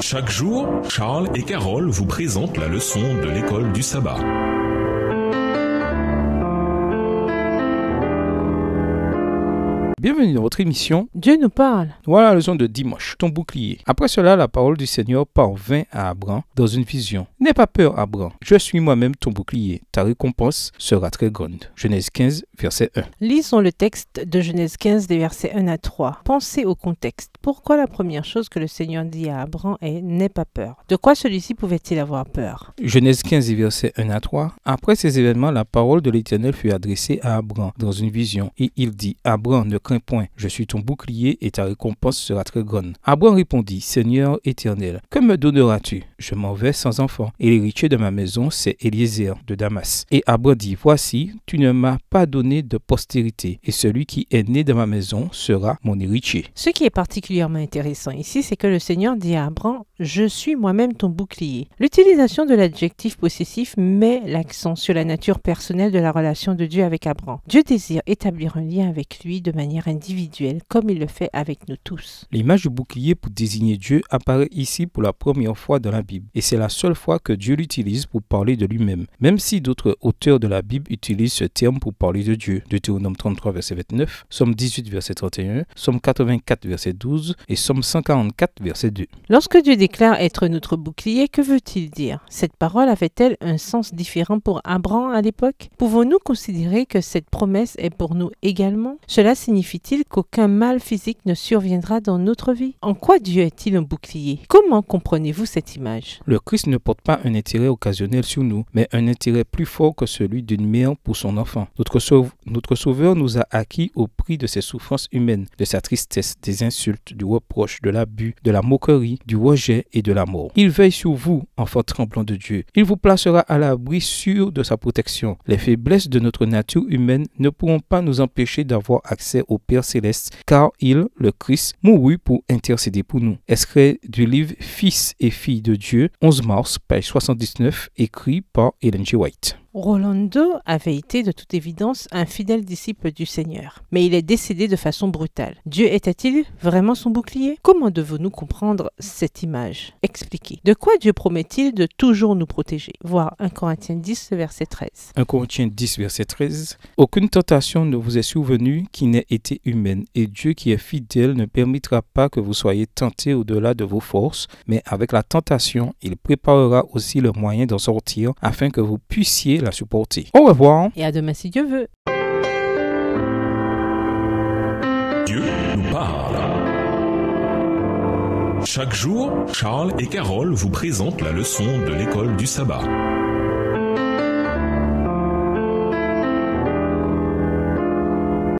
Chaque jour, Charles et Carole vous présentent la leçon de l'école du sabbat. Bienvenue dans votre émission. Dieu nous parle. Voilà la leçon de dimanche, ton bouclier. Après cela, la parole du Seigneur parvint à Abram dans une vision. N'aie pas peur, Abram. Je suis moi-même ton bouclier. Ta récompense sera très grande. Genèse 15, verset 1. Lisons le texte de Genèse 15, des versets 1 à 3. Pensez au contexte. Pourquoi la première chose que le Seigneur dit à Abram est N'aie pas peur De quoi celui-ci pouvait-il avoir peur Genèse 15, verset 1 à 3. Après ces événements, la parole de l'Éternel fut adressée à Abram dans une vision. Et il dit Abram, ne crains point. Je suis ton bouclier et ta récompense sera très grande. Abraham répondit, Seigneur éternel, que me donneras-tu Je m'en vais sans enfant. Et l'héritier de ma maison, c'est Eliezer de Damas. Et Abraham dit, voici, tu ne m'as pas donné de postérité, et celui qui est né dans ma maison sera mon héritier. Ce qui est particulièrement intéressant ici, c'est que le Seigneur dit à Abraham, je suis moi-même ton bouclier. L'utilisation de l'adjectif possessif met l'accent sur la nature personnelle de la relation de Dieu avec Abraham. Dieu désire établir un lien avec lui de manière individuel comme il le fait avec nous tous. L'image du bouclier pour désigner Dieu apparaît ici pour la première fois dans la Bible et c'est la seule fois que Dieu l'utilise pour parler de lui-même, même si d'autres auteurs de la Bible utilisent ce terme pour parler de Dieu. Deutéronome 33 verset 29, Somme 18 verset 31, Somme 84 verset 12 et Somme 144 verset 2. Lorsque Dieu déclare être notre bouclier, que veut-il dire Cette parole avait-elle un sens différent pour Abraham à l'époque Pouvons-nous considérer que cette promesse est pour nous également Cela signifie il qu'aucun mal physique ne surviendra dans notre vie En quoi Dieu est-il un bouclier Comment comprenez-vous cette image Le Christ ne porte pas un intérêt occasionnel sur nous, mais un intérêt plus fort que celui d'une mère pour son enfant. Notre, notre Sauveur nous a acquis au prix de ses souffrances humaines, de sa tristesse, des insultes, du reproche, de l'abus, de la moquerie, du rejet et de la mort. Il veille sur vous, enfant tremblant de Dieu. Il vous placera à l'abri sûr de sa protection. Les faiblesses de notre nature humaine ne pourront pas nous empêcher d'avoir accès au Père céleste, car il, le Christ, mourut pour intercéder pour nous. Extrait du livre Fils et Filles de Dieu, 11 mars, page 79, écrit par Ellen G. White. Rolando avait été de toute évidence un fidèle disciple du Seigneur, mais il est décédé de façon brutale. Dieu était-il vraiment son bouclier Comment devons-nous comprendre cette image Expliquez. De quoi Dieu promet-il de toujours nous protéger Voir 1 Corinthiens 10, verset 13. 1 Corinthiens 10, verset 13. Aucune tentation ne vous est survenue qui n'ait été humaine, et Dieu qui est fidèle ne permettra pas que vous soyez tentés au-delà de vos forces, mais avec la tentation, il préparera aussi le moyen d'en sortir afin que vous puissiez la supporter. Au revoir. Et à demain si Dieu veut. Dieu nous parle. Chaque jour, Charles et Carole vous présentent la leçon de l'école du sabbat.